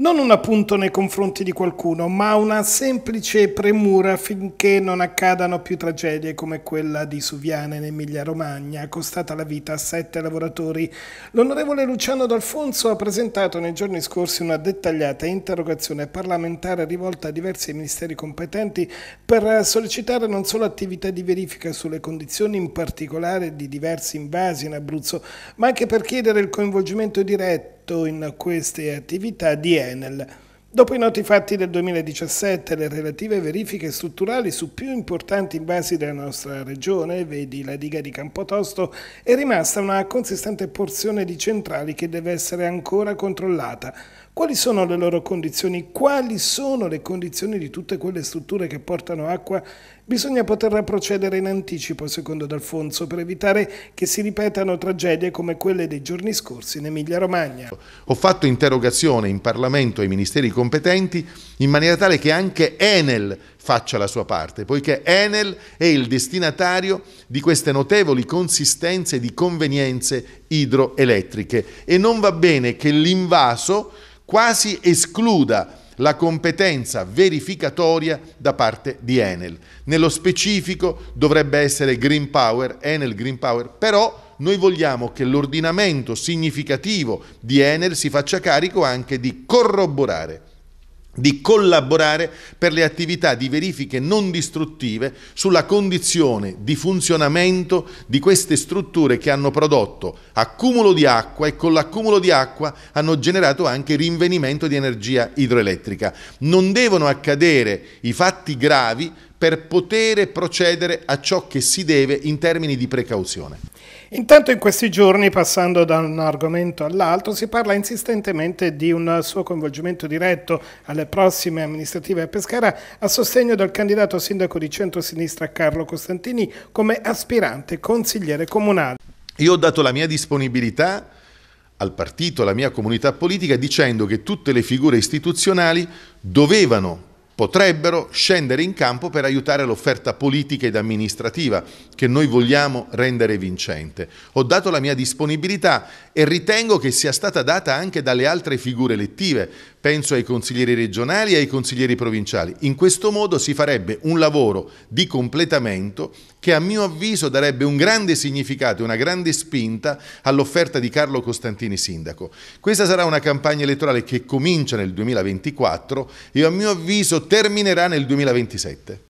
non un appunto nei confronti di qualcuno, ma una semplice premura affinché non accadano più tragedie come quella di Suviana in Emilia-Romagna, costata la vita a sette lavoratori. L'onorevole Luciano D'Alfonso ha presentato nei giorni scorsi una dettagliata interrogazione parlamentare rivolta a diversi ministeri competenti per sollecitare non solo attività di verifica sulle condizioni in particolare di diversi invasi in Abruzzo, ma anche per chiedere il coinvolgimento diretto in queste attività di Enel. Dopo i noti fatti del 2017 le relative verifiche strutturali su più importanti basi della nostra regione, vedi la diga di Campotosto, è rimasta una consistente porzione di centrali che deve essere ancora controllata. Quali sono le loro condizioni? Quali sono le condizioni di tutte quelle strutture che portano acqua? Bisogna poter procedere in anticipo, secondo D'Alfonso, per evitare che si ripetano tragedie come quelle dei giorni scorsi in Emilia-Romagna. Ho fatto interrogazione in Parlamento ai ministeri competenti in maniera tale che anche Enel faccia la sua parte, poiché Enel è il destinatario di queste notevoli consistenze di convenienze idroelettriche e non va bene che l'invaso quasi escluda la competenza verificatoria da parte di Enel. Nello specifico dovrebbe essere Green Power, Enel Green Power, però noi vogliamo che l'ordinamento significativo di Enel si faccia carico anche di corroborare di collaborare per le attività di verifiche non distruttive sulla condizione di funzionamento di queste strutture che hanno prodotto accumulo di acqua e con l'accumulo di acqua hanno generato anche rinvenimento di energia idroelettrica. Non devono accadere i fatti gravi per poter procedere a ciò che si deve in termini di precauzione. Intanto in questi giorni, passando da un argomento all'altro, si parla insistentemente di un suo coinvolgimento diretto alle prossime amministrative a Pescara a sostegno del candidato sindaco di centro-sinistra Carlo Costantini come aspirante consigliere comunale. Io ho dato la mia disponibilità al partito, alla mia comunità politica, dicendo che tutte le figure istituzionali dovevano potrebbero scendere in campo per aiutare l'offerta politica ed amministrativa che noi vogliamo rendere vincente. Ho dato la mia disponibilità e ritengo che sia stata data anche dalle altre figure elettive, penso ai consiglieri regionali e ai consiglieri provinciali. In questo modo si farebbe un lavoro di completamento che a mio avviso darebbe un grande significato e una grande spinta all'offerta di Carlo Costantini sindaco. Questa sarà una campagna elettorale che comincia nel 2024 e a mio avviso terminerà nel 2027.